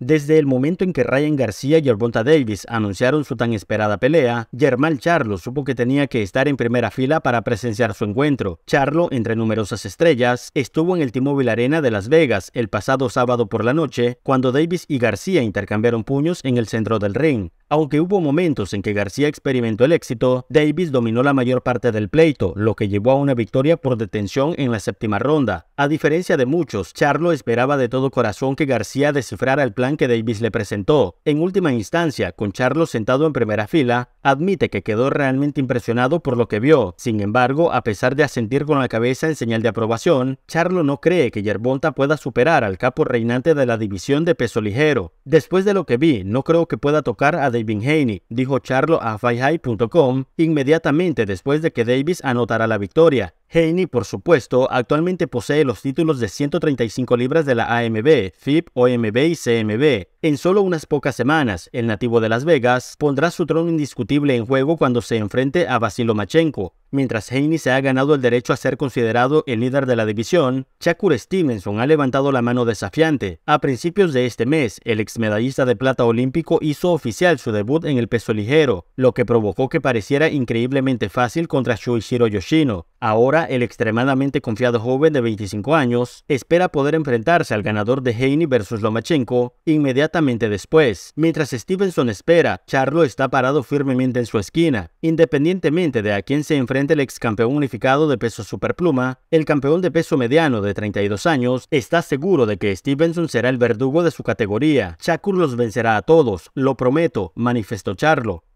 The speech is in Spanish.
Desde el momento en que Ryan García y Gervonta Davis anunciaron su tan esperada pelea, Germán Charlo supo que tenía que estar en primera fila para presenciar su encuentro. Charlo, entre numerosas estrellas, estuvo en el T-Mobile Arena de Las Vegas el pasado sábado por la noche, cuando Davis y García intercambiaron puños en el centro del ring. Aunque hubo momentos en que García experimentó el éxito, Davis dominó la mayor parte del pleito, lo que llevó a una victoria por detención en la séptima ronda. A diferencia de muchos, Charlo esperaba de todo corazón que García descifrara el plan que Davis le presentó. En última instancia, con Charlo sentado en primera fila, admite que quedó realmente impresionado por lo que vio. Sin embargo, a pesar de asentir con la cabeza en señal de aprobación, Charlo no cree que Yerbonta pueda superar al capo reinante de la división de peso ligero. Después de lo que vi, no creo que pueda tocar a David Haney, dijo Charlo a FiveHigh.com inmediatamente después de que Davis anotara la victoria. Haney, por supuesto, actualmente posee los títulos de 135 libras de la AMB, FIP, OMB y CMB. En solo unas pocas semanas, el nativo de Las Vegas pondrá su trono indiscutible en juego cuando se enfrente a Basilo Machenko. Mientras Haney se ha ganado el derecho a ser considerado el líder de la división, Shakur Stevenson ha levantado la mano desafiante. A principios de este mes, el exmedallista de plata olímpico hizo oficial su debut en el peso ligero, lo que provocó que pareciera increíblemente fácil contra Shuichiro Yoshino. Ahora, el extremadamente confiado joven de 25 años espera poder enfrentarse al ganador de Haney versus Lomachenko inmediatamente después. Mientras Stevenson espera, Charlo está parado firmemente en su esquina. Independientemente de a quién se enfrente el ex campeón unificado de peso superpluma, el campeón de peso mediano de 32 años está seguro de que Stevenson será el verdugo de su categoría. Shakur los vencerá a todos, lo prometo, manifestó Charlo.